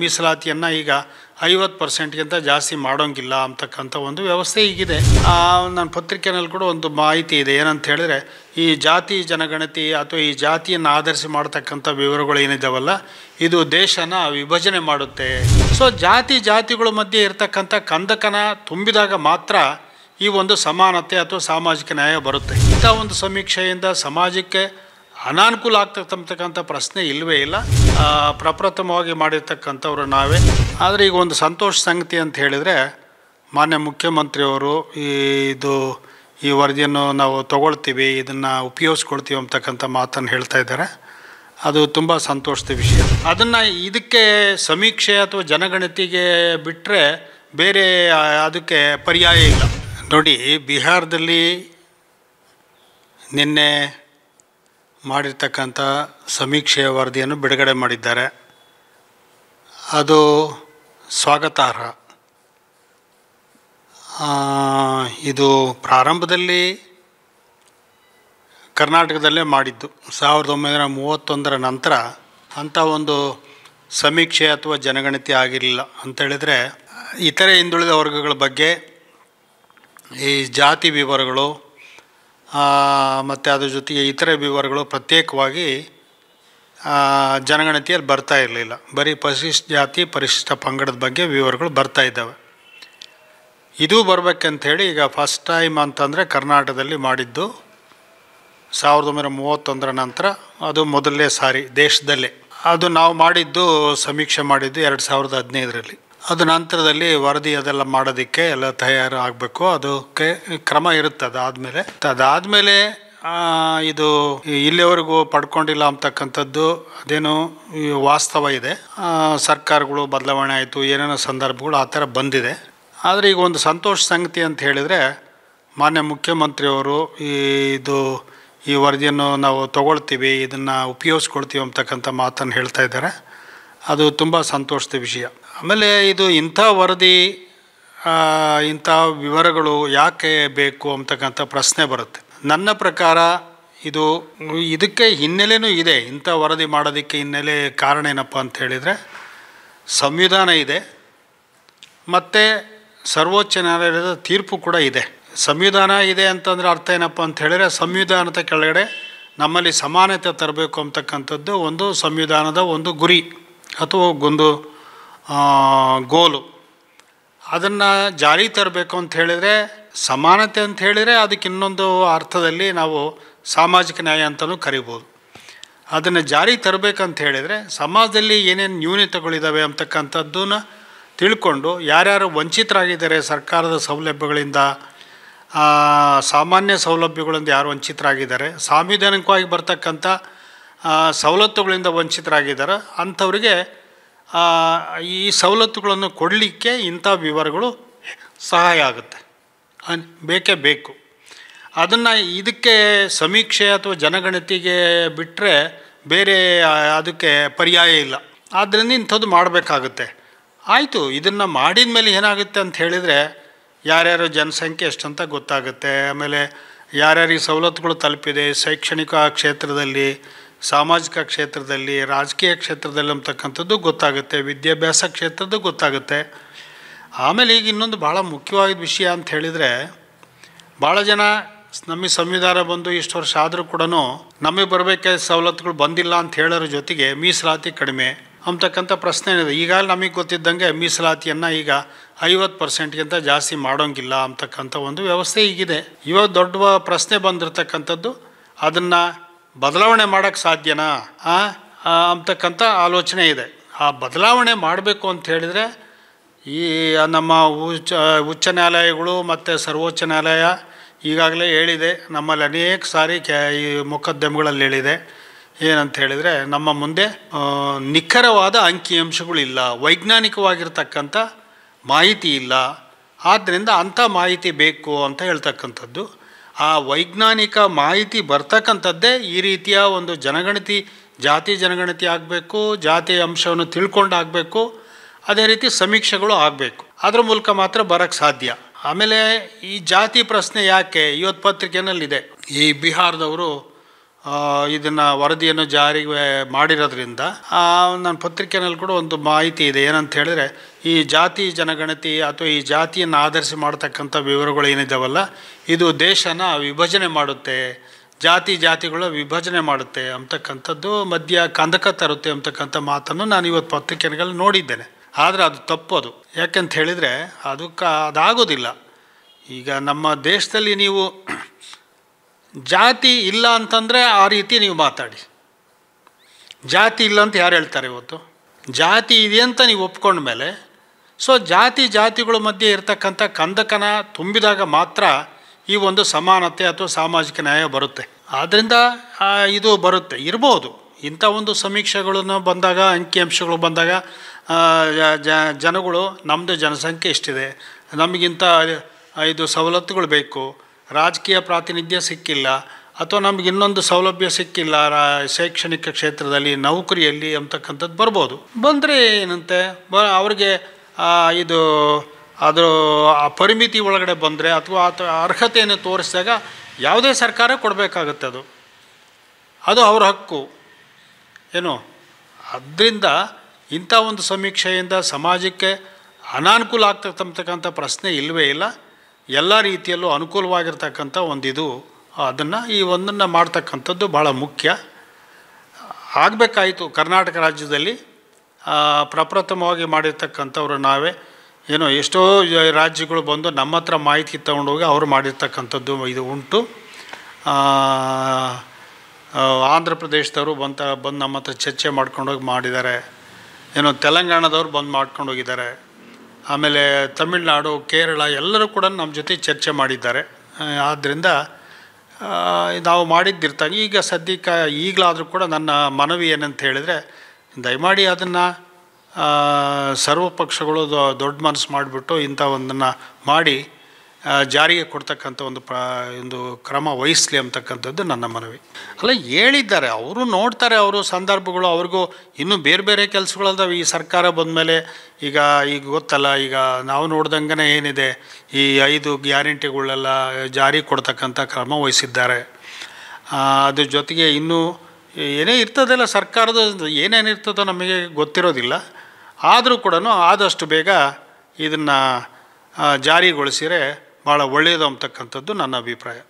ಮೀಸಲಾತಿಯನ್ನು ಈಗ ಐವತ್ತು ಪರ್ಸೆಂಟ್ಗಿಂತ ಜಾಸ್ತಿ ಮಾಡೋಂಗಿಲ್ಲ ಅಂತಕ್ಕಂಥ ಒಂದು ವ್ಯವಸ್ಥೆ ಈಗಿದೆ ನನ್ನ ಪತ್ರಿಕೆಯಲ್ಲಿ ಕೂಡ ಒಂದು ಮಾಹಿತಿ ಇದೆ ಏನಂತ ಹೇಳಿದ್ರೆ ಈ ಜಾತಿ ಜನಗಣತಿ ಅಥವಾ ಈ ಜಾತಿಯನ್ನು ಆಧರಿಸಿ ಮಾಡತಕ್ಕಂಥ ವಿವರಗಳು ಏನಿದ್ದಾವಲ್ಲ ಇದು ದೇಶನ ವಿಭಜನೆ ಮಾಡುತ್ತೆ ಸೊ ಜಾತಿ ಜಾತಿಗಳ ಮಧ್ಯೆ ಇರತಕ್ಕಂಥ ಕಂದಕನ ತುಂಬಿದಾಗ ಮಾತ್ರ ಈ ಒಂದು ಸಮಾನತೆ ಅಥವಾ ಸಾಮಾಜಿಕ ನ್ಯಾಯ ಬರುತ್ತೆ ಇಂಥ ಒಂದು ಸಮೀಕ್ಷೆಯಿಂದ ಸಮಾಜಕ್ಕೆ ಅನಾನುಕೂಲ ಆಗ್ತಕ್ಕಂಥ ಪ್ರಶ್ನೆ ಇಲ್ಲವೇ ಇಲ್ಲ ಪ್ರಪ್ರಥಮವಾಗಿ ಮಾಡಿರ್ತಕ್ಕಂಥವ್ರು ನಾವೇ ಆದರೆ ಈಗ ಒಂದು ಸಂತೋಷ ಸಂಗತಿ ಅಂತ ಹೇಳಿದರೆ ಮಾನ್ಯ ಮುಖ್ಯಮಂತ್ರಿಯವರು ಈ ಇದು ಈ ವರದಿಯನ್ನು ನಾವು ತಗೊಳ್ತೀವಿ ಇದನ್ನು ಉಪಯೋಗಿಸ್ಕೊಳ್ತೀವಿ ಅಂತಕ್ಕಂಥ ಮಾತನ್ನು ಹೇಳ್ತಾ ಇದ್ದಾರೆ ಅದು ತುಂಬ ಸಂತೋಷದ ವಿಷಯ ಅದನ್ನು ಇದಕ್ಕೆ ಸಮೀಕ್ಷೆ ಅಥವಾ ಜನಗಣತಿಗೆ ಬಿಟ್ಟರೆ ಬೇರೆ ಅದಕ್ಕೆ ಪರ್ಯಾಯ ಇಲ್ಲ ನೋಡಿ ಬಿಹಾರದಲ್ಲಿ ನಿನ್ನೆ ಮಾಡಿರ್ತಕ್ಕಂಥ ಸಮೀಕ್ಷೆಯ ವರದಿಯನ್ನು ಬಿಡುಗಡೆ ಮಾಡಿದ್ದಾರೆ ಅದು ಸ್ವಾಗತಾರ್ಹ ಇದು ಪ್ರಾರಂಭದಲ್ಲಿ ಕರ್ನಾಟಕದಲ್ಲೇ ಮಾಡಿದ್ದು ಸಾವಿರದ ಒಂಬೈನೂರ ಮೂವತ್ತೊಂದರ ನಂತರ ಅಂಥ ಒಂದು ಸಮೀಕ್ಷೆ ಅಥವಾ ಜನಗಣತಿ ಆಗಿರಲಿಲ್ಲ ಅಂತೇಳಿದರೆ ಇತರೆ ಹಿಂದುಳಿದ ವರ್ಗಗಳ ಬಗ್ಗೆ ಈ ಜಾತಿ ವಿವರಗಳು ಮತ್ತು ಅದ್ರ ಜೊತೆಗೆ ಇತರೆ ವಿವರಗಳು ಪ್ರತ್ಯೇಕವಾಗಿ ಜನಗಣತಿಯಲ್ಲಿ ಬರ್ತಾ ಇರಲಿಲ್ಲ ಬರೀ ಪರಿಶಿಷ್ಟ ಜಾತಿ ಪರಿಶಿಷ್ಟ ಪಂಗಡದ ಬಗ್ಗೆ ವಿವರಗಳು ಬರ್ತಾ ಇದ್ದಾವೆ ಇದು ಹೇಳಿ ಈಗ ಫಸ್ಟ್ ಟೈಮ್ ಅಂತಂದರೆ ಕರ್ನಾಟಕದಲ್ಲಿ ಮಾಡಿದ್ದು ಸಾವಿರದ ಒಂಬೈನೂರ ಮೂವತ್ತೊಂದರ ನಂತರ ಅದು ಮೊದಲನೇ ಸಾರಿ ದೇಶದಲ್ಲೇ ಅದು ನಾವು ಮಾಡಿದ್ದು ಸಮೀಕ್ಷೆ ಮಾಡಿದ್ದು ಎರಡು ಸಾವಿರದ ಹದಿನೈದರಲ್ಲಿ ಅದು ನಂತರದಲ್ಲಿ ವರದಿ ಅದೆಲ್ಲ ಮಾಡೋದಕ್ಕೆ ಎಲ್ಲ ತಯಾರು ಆಗಬೇಕು ಅದಕ್ಕೆ ಕ್ರಮ ಇರುತ್ತೆ ಅದಾದಮೇಲೆ ಅದಾದಮೇಲೆ ಇದು ಇಲ್ಲಿವರೆಗೂ ಪಡ್ಕೊಂಡಿಲ್ಲ ಅಂತಕ್ಕಂಥದ್ದು ಅದೇನು ವಾಸ್ತವ ಇದೆ ಸರ್ಕಾರಗಳು ಬದಲಾವಣೆ ಆಯಿತು ಏನೇನೋ ಸಂದರ್ಭಗಳು ಆ ಥರ ಬಂದಿದೆ ಆದರೆ ಈಗ ಒಂದು ಸಂತೋಷ ಸಂಗತಿ ಅಂತ ಹೇಳಿದರೆ ಮಾನ್ಯ ಮುಖ್ಯಮಂತ್ರಿಯವರು ಈ ಇದು ಈ ವರದಿಯನ್ನು ನಾವು ತಗೊಳ್ತೀವಿ ಇದನ್ನು ಉಪಯೋಗಿಸ್ಕೊಳ್ತೀವಿ ಅಂತಕ್ಕಂಥ ಮಾತನ್ನು ಹೇಳ್ತಾ ಇದ್ದಾರೆ ಅದು ತುಂಬ ಸಂತೋಷದ ವಿಷಯ ಆಮೇಲೆ ಇದು ಇಂಥ ವರದಿ ಇಂಥ ವಿವರಗಳು ಯಾಕೆ ಬೇಕು ಅಂತಕ್ಕಂಥ ಪ್ರಶ್ನೆ ಬರುತ್ತೆ ನನ್ನ ಪ್ರಕಾರ ಇದು ಇದಕ್ಕೆ ಹಿನ್ನೆಲೆಯೂ ಇದೆ ಇಂಥ ವರದಿ ಮಾಡೋದಕ್ಕೆ ಹಿನ್ನೆಲೆ ಕಾರಣ ಏನಪ್ಪ ಅಂತ ಹೇಳಿದರೆ ಸಂವಿಧಾನ ಇದೆ ಮತ್ತು ಸರ್ವೋಚ್ಚ ನ್ಯಾಯಾಲಯದ ತೀರ್ಪು ಕೂಡ ಇದೆ ಸಂವಿಧಾನ ಇದೆ ಅಂತಂದರೆ ಅರ್ಥ ಏನಪ್ಪ ಅಂತ ಹೇಳಿದರೆ ಸಂವಿಧಾನದ ಕೆಳಗಡೆ ನಮ್ಮಲ್ಲಿ ಸಮಾನತೆ ತರಬೇಕು ಅಂತಕ್ಕಂಥದ್ದು ಒಂದು ಸಂವಿಧಾನದ ಒಂದು ಗುರಿ ಅಥವಾ ಒಂದು ಗೋಲು ಅದನ್ನು ಜಾರಿ ತರಬೇಕು ಅಂತ ಹೇಳಿದರೆ ಸಮಾನತೆ ಅಂತ ಹೇಳಿದರೆ ಅದಕ್ಕೆ ಇನ್ನೊಂದು ಅರ್ಥದಲ್ಲಿ ನಾವು ಸಾಮಾಜಿಕ ನ್ಯಾಯ ಅಂತಲೂ ಕರಿಬೋದು ಅದನ್ನು ಜಾರಿ ತರಬೇಕಂತ ಹೇಳಿದರೆ ಸಮಾಜದಲ್ಲಿ ಏನೇನು ನ್ಯೂನತೆಗಳಿದ್ದಾವೆ ಅಂತಕ್ಕಂಥದ್ದನ್ನು ತಿಳ್ಕೊಂಡು ಯಾರ್ಯಾರು ವಂಚಿತರಾಗಿದ್ದಾರೆ ಸರ್ಕಾರದ ಸೌಲಭ್ಯಗಳಿಂದ ಸಾಮಾನ್ಯ ಸೌಲಭ್ಯಗಳಿಂದ ಯಾರು ವಂಚಿತರಾಗಿದ್ದಾರೆ ಸಾಂವಿಧಾನಿಕವಾಗಿ ಬರ್ತಕ್ಕಂಥ ಸವಲತ್ತುಗಳಿಂದ ವಂಚಿತರಾಗಿದ್ದಾರೆ ಅಂಥವ್ರಿಗೆ ಈ ಸವಲತ್ತುಗಳನ್ನು ಕೊಡಲಿಕ್ಕೆ ಇಂಥ ವಿವರಗಳು ಸಹಾಯ ಆಗುತ್ತೆ ಬೇಕೇ ಬೇಕು ಅದನ್ನು ಇದಕ್ಕೆ ಸಮೀಕ್ಷೆ ಅಥವಾ ಜನಗಣತಿಗೆ ಬಿಟ್ಟರೆ ಬೇರೆ ಅದಕ್ಕೆ ಪರ್ಯಾಯ ಇಲ್ಲ ಆದ್ದರಿಂದ ಇಂಥದ್ದು ಮಾಡಬೇಕಾಗುತ್ತೆ ಆಯಿತು ಇದನ್ನು ಮಾಡಿದ ಮೇಲೆ ಏನಾಗುತ್ತೆ ಅಂತ ಹೇಳಿದರೆ ಯಾರ್ಯಾರ ಜನಸಂಖ್ಯೆ ಎಷ್ಟಂತ ಗೊತ್ತಾಗುತ್ತೆ ಆಮೇಲೆ ಯಾರ್ಯಾರಿಗೆ ಸವಲತ್ತುಗಳು ತಲುಪಿದೆ ಶೈಕ್ಷಣಿಕ ಕ್ಷೇತ್ರದಲ್ಲಿ ಸಾಮಾಜಿಕ ಕ್ಷೇತ್ರದಲ್ಲಿ ರಾಜಕೀಯ ಕ್ಷೇತ್ರದಲ್ಲಿ ಅಂತಕ್ಕಂಥದ್ದು ಗೊತ್ತಾಗುತ್ತೆ ವಿದ್ಯಾಭ್ಯಾಸ ಕ್ಷೇತ್ರದ್ದು ಗೊತ್ತಾಗುತ್ತೆ ಆಮೇಲೆ ಈಗ ಇನ್ನೊಂದು ಭಾಳ ಮುಖ್ಯವಾದ ವಿಷಯ ಅಂತ ಹೇಳಿದರೆ ಭಾಳ ಜನ ನಮಗೆ ಸಂವಿಧಾನ ಬಂದು ಇಷ್ಟು ವರ್ಷ ಆದರೂ ಕೂಡ ನಮಗೆ ಬರಬೇಕಾದ ಸವಲತ್ತುಗಳು ಬಂದಿಲ್ಲ ಅಂತ ಹೇಳೋರ ಜೊತೆಗೆ ಮೀಸಲಾತಿ ಕಡಿಮೆ ಅಂತಕ್ಕಂಥ ಪ್ರಶ್ನೆ ಏನಿದೆ ಈಗ ನಮಗೆ ಗೊತ್ತಿದ್ದಂಗೆ ಮೀಸಲಾತಿಯನ್ನು ಈಗ ಐವತ್ತು ಪರ್ಸೆಂಟ್ಗಿಂತ ಜಾಸ್ತಿ ಮಾಡೋಂಗಿಲ್ಲ ಅಂತಕ್ಕಂಥ ಒಂದು ವ್ಯವಸ್ಥೆ ಈಗಿದೆ ಇವಾಗ ದೊಡ್ಡ ಪ್ರಶ್ನೆ ಬಂದಿರತಕ್ಕಂಥದ್ದು ಅದನ್ನು ಬದಲಾವಣೆ ಮಾಡೋಕ್ಕೆ ಸಾಧ್ಯನಾ ಅಂತಕ್ಕಂಥ ಆಲೋಚನೆ ಇದೆ ಆ ಬದಲಾವಣೆ ಮಾಡಬೇಕು ಅಂತ ಹೇಳಿದರೆ ಈ ನಮ್ಮ ಉಚ್ಚ ಉಚ್ಚ ನ್ಯಾಯಾಲಯಗಳು ಮತ್ತು ಸರ್ವೋಚ್ಚ ನ್ಯಾಯಾಲಯ ಈಗಾಗಲೇ ಹೇಳಿದೆ ನಮ್ಮಲ್ಲಿ ಅನೇಕ ಸಾರಿ ಕ್ಯಾ ಈ ಮೊಕದ್ದಮೆಗಳಲ್ಲಿ ಹೇಳಿದೆ ಏನಂತ ಹೇಳಿದರೆ ನಮ್ಮ ಮುಂದೆ ನಿಖರವಾದ ಅಂಕಿಅಂಶಗಳಿಲ್ಲ ವೈಜ್ಞಾನಿಕವಾಗಿರ್ತಕ್ಕಂಥ ಮಾಹಿತಿ ಇಲ್ಲ ಆದ್ದರಿಂದ ಅಂಥ ಮಾಹಿತಿ ಬೇಕು ಅಂತ ಹೇಳ್ತಕ್ಕಂಥದ್ದು ಆ ವೈಜ್ಞಾನಿಕ ಮಾಹಿತಿ ಬರ್ತಕ್ಕಂಥದ್ದೇ ಈ ರೀತಿಯ ಒಂದು ಜನಗಣತಿ ಜಾತಿ ಜನಗಣತಿ ಆಗಬೇಕು ಜಾತಿ ಅಂಶವನ್ನು ಆಗಬೇಕು ಅದೇ ರೀತಿ ಸಮೀಕ್ಷೆಗಳು ಆಗಬೇಕು ಅದರ ಮೂಲಕ ಮಾತ್ರ ಬರೋಕ್ಕೆ ಸಾಧ್ಯ ಆಮೇಲೆ ಈ ಜಾತಿ ಪ್ರಶ್ನೆ ಯಾಕೆ ಇವತ್ತು ಪತ್ರಿಕೆಯಲ್ಲಿದೆ ಈ ಬಿಹಾರದವರು ಇದನ್ನು ವರದಿಯನ್ನು ಜಾರಿಗೆ ಮಾಡಿರೋದ್ರಿಂದ ನನ್ನ ಪತ್ರಿಕೆಯಲ್ಲಿ ಕೂಡ ಒಂದು ಮಾಹಿತಿ ಇದೆ ಏನಂತ ಹೇಳಿದ್ರೆ ಈ ಜಾತಿ ಜನಗಣತಿ ಅಥವಾ ಈ ಜಾತಿಯನ್ನು ಆಧರಿಸಿ ಮಾಡ್ತಕ್ಕಂಥ ವಿವರಗಳು ಏನಿದ್ದಾವಲ್ಲ ಇದು ದೇಶನ ವಿಭಜನೆ ಮಾಡುತ್ತೆ ಜಾತಿ ಜಾತಿಗಳ ವಿಭಜನೆ ಮಾಡುತ್ತೆ ಅಂತಕ್ಕಂಥದ್ದು ಮಧ್ಯ ಕಂದಕ ತರುತ್ತೆ ಅಂತಕ್ಕಂಥ ಮಾತನ್ನು ನಾನು ಇವತ್ತು ಪತ್ರಿಕೆಗಳಲ್ಲಿ ನೋಡಿದ್ದೇನೆ ಆದರೆ ಅದು ತಪ್ಪೋದು ಯಾಕಂತ ಹೇಳಿದರೆ ಅದಕ್ಕೆ ಅದಾಗೋದಿಲ್ಲ ಈಗ ನಮ್ಮ ದೇಶದಲ್ಲಿ ನೀವು ಜಾತಿ ಇಲ್ಲ ಅಂತಂದರೆ ಆ ರೀತಿ ನೀವು ಮಾತಾಡಿ ಜಾತಿ ಇಲ್ಲ ಅಂತ ಯಾರು ಹೇಳ್ತಾರೆ ಇವತ್ತು ಜಾತಿ ಇದೆ ಅಂತ ನೀವು ಒಪ್ಕೊಂಡ್ಮೇಲೆ ಸೊ ಜಾತಿ ಜಾತಿಗಳ ಮಧ್ಯೆ ಇರತಕ್ಕಂಥ ಕಂದಕನ ತುಂಬಿದಾಗ ಮಾತ್ರ ಈ ಒಂದು ಸಮಾನತೆ ಅಥವಾ ಸಾಮಾಜಿಕ ನ್ಯಾಯ ಬರುತ್ತೆ ಆದ್ದರಿಂದ ಇದು ಬರುತ್ತೆ ಇರ್ಬೋದು ಇಂಥ ಒಂದು ಸಮೀಕ್ಷೆಗಳನ್ನು ಬಂದಾಗ ಅಂಕಿಅಂಶಗಳು ಬಂದಾಗ ಜನಗಳು ನಮ್ಮದು ಜನಸಂಖ್ಯೆ ಇಷ್ಟಿದೆ ನಮಗಿಂತ ಇದು ಸವಲತ್ತುಗಳು ಬೇಕು ರಾಜಕೀಯ ಪ್ರಾತಿನಿಧ್ಯ ಸಿಕ್ಕಿಲ್ಲ ಅಥವಾ ನಮಗೆ ಇನ್ನೊಂದು ಸೌಲಭ್ಯ ಸಿಕ್ಕಿಲ್ಲ ರಾ ಶೈಕ್ಷಣಿಕ ಕ್ಷೇತ್ರದಲ್ಲಿ ನೌಕರಿಯಲ್ಲಿ ಅಂತಕ್ಕಂಥದ್ದು ಬರ್ಬೋದು ಬಂದರೆ ಏನಂತೆ ಬ ಅವ್ರಿಗೆ ಇದು ಅದರ ಆ ಪರಿಮಿತಿ ಒಳಗಡೆ ಬಂದರೆ ಅಥವಾ ಆತ ಅರ್ಹತೆಯನ್ನು ತೋರಿಸಿದಾಗ ಯಾವುದೇ ಸರ್ಕಾರ ಕೊಡಬೇಕಾಗತ್ತೆ ಅದು ಅದು ಅವರ ಹಕ್ಕು ಏನು ಅದರಿಂದ ಇಂಥ ಒಂದು ಸಮೀಕ್ಷೆಯಿಂದ ಸಮಾಜಕ್ಕೆ ಅನಾನುಕೂಲ ಆಗ್ತಕ್ಕಂಥ ಪ್ರಶ್ನೆ ಇಲ್ಲವೇ ಇಲ್ಲ ಎಲ್ಲ ರೀತಿಯಲ್ಲೂ ಅನುಕೂಲವಾಗಿರ್ತಕ್ಕಂಥ ಇದು ಅದನ್ನು ಈ ಒಂದನ್ನು ಮಾಡ್ತಕ್ಕಂಥದ್ದು ಭಾಳ ಮುಖ್ಯ ಆಗಬೇಕಾಯಿತು ಕರ್ನಾಟಕ ರಾಜ್ಯದಲ್ಲಿ ಪ್ರಪ್ರಥಮವಾಗಿ ಮಾಡಿರ್ತಕ್ಕಂಥವ್ರು ನಾವೇ ಏನೋ ಎಷ್ಟೋ ರಾಜ್ಯಗಳು ಬಂದು ನಮ್ಮ ಹತ್ರ ಮಾಹಿತಿ ತೊಗೊಂಡೋಗಿ ಅವರು ಮಾಡಿರ್ತಕ್ಕಂಥದ್ದು ಇದು ಉಂಟು ಆಂಧ್ರ ಪ್ರದೇಶದವರು ಬಂತ ಬಂದು ನಮ್ಮ ಹತ್ರ ಚರ್ಚೆ ಮಾಡ್ಕೊಂಡೋಗಿ ಮಾಡಿದ್ದಾರೆ ಏನೋ ತೆಲಂಗಾಣದವ್ರು ಬಂದು ಮಾಡ್ಕೊಂಡೋಗಿದ್ದಾರೆ ಆಮೇಲೆ ತಮಿಳ್ನಾಡು ಕೇರಳ ಎಲ್ಲರೂ ಕೂಡ ನಮ್ಮ ಜೊತೆ ಚರ್ಚೆ ಮಾಡಿದ್ದಾರೆ ಆದ್ದರಿಂದ ನಾವು ಮಾಡಿದ್ದಿರ್ತಾಗ ಈಗ ಸದ್ಯಕ್ಕೆ ಈಗಲಾದರೂ ಕೂಡ ನನ್ನ ಮನವಿ ಏನಂತ ಹೇಳಿದರೆ ದಯಮಾಡಿ ಅದನ್ನು ಸರ್ವ ಪಕ್ಷಗಳು ದೊಡ್ಡ ಮನಸ್ಸು ಮಾಡಿಬಿಟ್ಟು ಇಂಥ ಒಂದನ್ನು ಮಾಡಿ ಜಾರಿಗೆ ಕೊಡ್ತಕ್ಕಂಥ ಒಂದು ಪ್ರ ಒಂದು ಕ್ರಮ ವಹಿಸಲಿ ಅಂತಕ್ಕಂಥದ್ದು ನನ್ನ ಮನವಿ ಅಲ್ಲ ಹೇಳಿದ್ದಾರೆ ಅವರು ನೋಡ್ತಾರೆ ಅವರು ಸಂದರ್ಭಗಳು ಅವ್ರಿಗೂ ಇನ್ನೂ ಬೇರೆ ಬೇರೆ ಕೆಲಸಗಳದಾವೆ ಈ ಸರ್ಕಾರ ಬಂದ ಮೇಲೆ ಈಗ ಈಗ ಗೊತ್ತಲ್ಲ ಈಗ ನಾವು ನೋಡ್ದಂಗೆ ಏನಿದೆ ಈ ಐದು ಗ್ಯಾರಂಟಿಗಳೆಲ್ಲ ಜಾರಿ ಕೊಡ್ತಕ್ಕಂಥ ಕ್ರಮ ವಹಿಸಿದ್ದಾರೆ ಅದ್ರ ಜೊತೆಗೆ ಇನ್ನೂ ಏನೇ ಇರ್ತದಲ್ಲ ಸರ್ಕಾರದ ಏನೇನು ಇರ್ತದೋ ನಮಗೆ ಗೊತ್ತಿರೋದಿಲ್ಲ ಆದರೂ ಕೂಡ ಆದಷ್ಟು ಬೇಗ ಇದನ್ನು ಜಾರಿಗೊಳಿಸಿದರೆ ಭಾಳ ಒಳ್ಳೆಯದು ಅಂತಕ್ಕಂಥದ್ದು ನನ್ನ ಅಭಿಪ್ರಾಯ